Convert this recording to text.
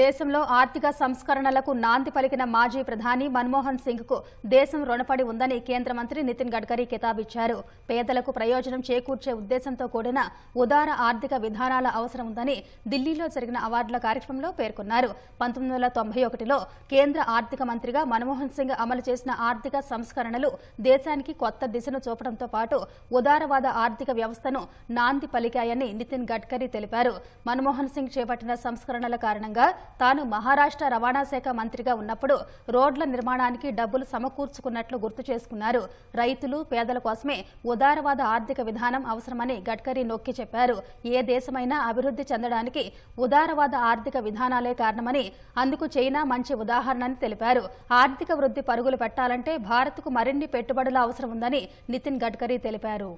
దేశంలో ఆర్థిక సంస్కరణలకు నాంది పలికిన మాజీ ప్రధాని మన్మోహన్ సింగ్ కు దేశం రుణపడి ఉందని కేంద్ర మంత్రి నితిన్ గడ్కరీ కితాబిచ్చారు పేదలకు ప్రయోజనం చేకూర్చే ఉద్దేశంతో కూడిన ఉదార ఆర్థిక విధానాల అవసరం ఉందని ఢిల్లీలో జరిగిన అవార్డుల కార్యక్రమంలో పేర్కొన్నారు పంతొమ్మిది వందల తొంభై ఒకటిలో కేంద్ర ఆర్థిక మంత్రిగా మన్మోహన్ సింగ్ అమలు చేసిన ఆర్థిక సంస్కరణలు దేశానికి కొత్త దిశను చూపడంతో పాటు ఉదారవాద ఆర్థిక వ్యవస్థను నాంది పలికాయని నితిన్ గడ్కరీ తెలిపారు మన్మోహన్ సింగ్ చేపట్టిన సంస్కరణల కారణంగా తాను మహారాష్ట్ర రవాణా శాఖ మంత్రిగా ఉన్నప్పుడు రోడ్ల నిర్మాణానికి డబ్బులు సమకూర్చుకున్నట్లు గుర్తు చేసుకున్నారు రైతులు పేదల కోసమే ఉదారవాద ఆర్థిక విధానం అవసరమని గడ్కరీ నొక్కి చెప్పారు ఏ దేశమైనా అభివృద్ధి చెందడానికి ఉదారవాద ఆర్థిక విధానాలే కారణమని అందుకు చైనా మంచి ఉదాహరణని తెలిపారు ఆర్థిక వృద్ధి పరుగులు పెట్టాలంటే భారత్కు మరిన్ని పెట్టుబడుల అవసరం ఉందని నితిన్ గడ్కరీ తెలిపారు